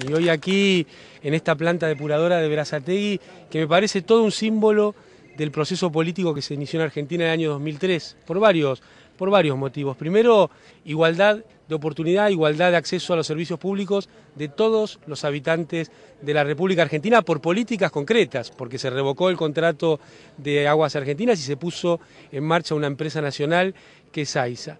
Y hoy aquí, en esta planta depuradora de Berazategui, que me parece todo un símbolo del proceso político que se inició en Argentina en el año 2003, por varios, por varios motivos. Primero, igualdad de oportunidad, igualdad de acceso a los servicios públicos de todos los habitantes de la República Argentina por políticas concretas, porque se revocó el contrato de Aguas Argentinas y se puso en marcha una empresa nacional que es AISA.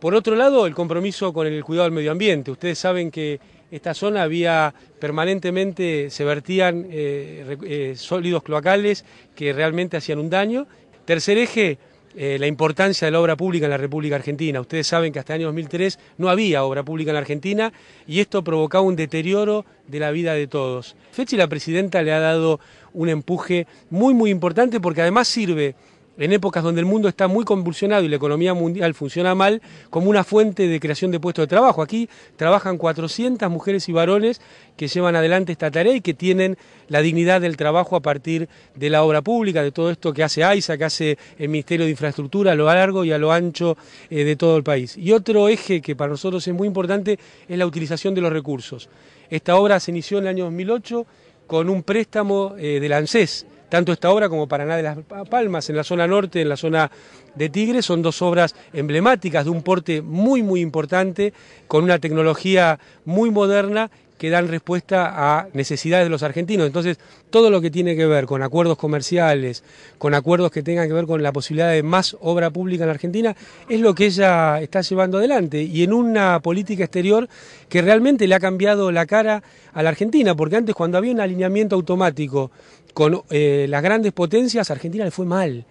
Por otro lado, el compromiso con el cuidado del medio ambiente. Ustedes saben que esta zona había permanentemente, se vertían eh, eh, sólidos cloacales que realmente hacían un daño. Tercer eje, eh, la importancia de la obra pública en la República Argentina. Ustedes saben que hasta el año 2003 no había obra pública en la Argentina y esto provocaba un deterioro de la vida de todos. Fechi, la presidenta, le ha dado un empuje muy, muy importante porque además sirve en épocas donde el mundo está muy convulsionado y la economía mundial funciona mal, como una fuente de creación de puestos de trabajo. Aquí trabajan 400 mujeres y varones que llevan adelante esta tarea y que tienen la dignidad del trabajo a partir de la obra pública, de todo esto que hace AISA, que hace el Ministerio de Infraestructura a lo largo y a lo ancho eh, de todo el país. Y otro eje que para nosotros es muy importante es la utilización de los recursos. Esta obra se inició en el año 2008 con un préstamo eh, del ANSES, tanto esta obra como Paraná de las Palmas, en la zona norte, en la zona de Tigre, son dos obras emblemáticas de un porte muy, muy importante, con una tecnología muy moderna que dan respuesta a necesidades de los argentinos. Entonces, todo lo que tiene que ver con acuerdos comerciales, con acuerdos que tengan que ver con la posibilidad de más obra pública en la Argentina, es lo que ella está llevando adelante y en una política exterior que realmente le ha cambiado la cara a la Argentina, porque antes cuando había un alineamiento automático con eh, las grandes potencias, a Argentina le fue mal.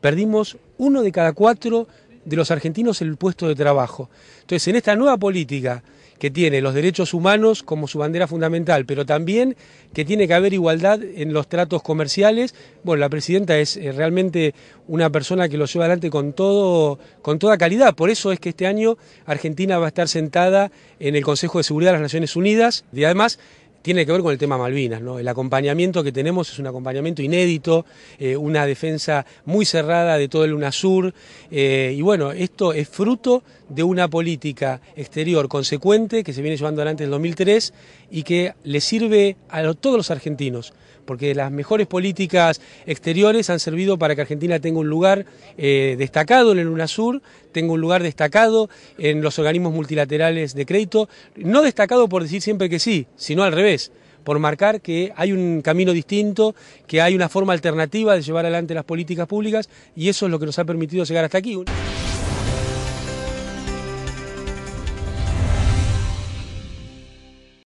Perdimos uno de cada cuatro de los argentinos el puesto de trabajo. Entonces, en esta nueva política que tiene los derechos humanos como su bandera fundamental, pero también que tiene que haber igualdad en los tratos comerciales. Bueno, la presidenta es eh, realmente una persona que lo lleva adelante con, todo, con toda calidad. Por eso es que este año Argentina va a estar sentada en el Consejo de Seguridad de las Naciones Unidas y además tiene que ver con el tema Malvinas. ¿no? El acompañamiento que tenemos es un acompañamiento inédito, eh, una defensa muy cerrada de todo el UNASUR. Eh, y bueno, esto es fruto de una política exterior consecuente que se viene llevando adelante en el 2003 y que le sirve a todos los argentinos, porque las mejores políticas exteriores han servido para que Argentina tenga un lugar eh, destacado en el UNASUR, tenga un lugar destacado en los organismos multilaterales de crédito, no destacado por decir siempre que sí, sino al revés por marcar que hay un camino distinto, que hay una forma alternativa de llevar adelante las políticas públicas y eso es lo que nos ha permitido llegar hasta aquí.